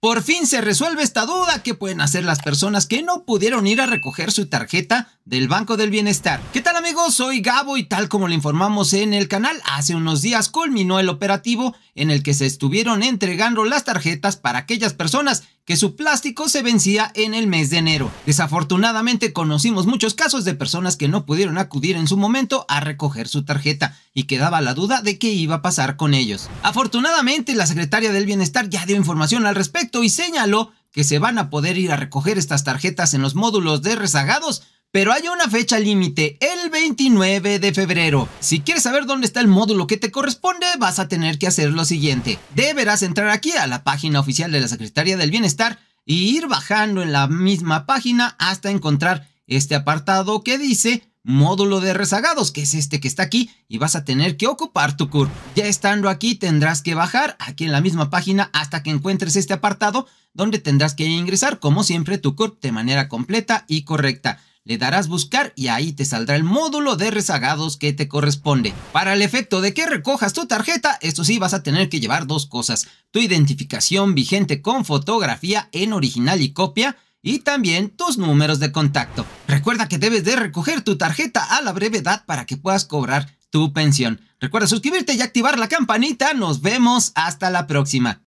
Por fin se resuelve esta duda que pueden hacer las personas que no pudieron ir a recoger su tarjeta del Banco del Bienestar. ¿Qué tal amigos? Soy Gabo y tal como le informamos en el canal, hace unos días culminó el operativo en el que se estuvieron entregando las tarjetas para aquellas personas que su plástico se vencía en el mes de enero. Desafortunadamente conocimos muchos casos de personas que no pudieron acudir en su momento a recoger su tarjeta y quedaba la duda de qué iba a pasar con ellos. Afortunadamente la secretaria del Bienestar ya dio información al respecto y señaló que se van a poder ir a recoger estas tarjetas en los módulos de rezagados pero hay una fecha límite, el 29 de febrero. Si quieres saber dónde está el módulo que te corresponde, vas a tener que hacer lo siguiente. Deberás entrar aquí a la página oficial de la Secretaría del Bienestar y ir bajando en la misma página hasta encontrar este apartado que dice módulo de rezagados, que es este que está aquí, y vas a tener que ocupar tu CUR. Ya estando aquí tendrás que bajar aquí en la misma página hasta que encuentres este apartado donde tendrás que ingresar, como siempre, tu CUR de manera completa y correcta. Le darás buscar y ahí te saldrá el módulo de rezagados que te corresponde. Para el efecto de que recojas tu tarjeta, esto sí vas a tener que llevar dos cosas. Tu identificación vigente con fotografía en original y copia y también tus números de contacto. Recuerda que debes de recoger tu tarjeta a la brevedad para que puedas cobrar tu pensión. Recuerda suscribirte y activar la campanita. Nos vemos hasta la próxima.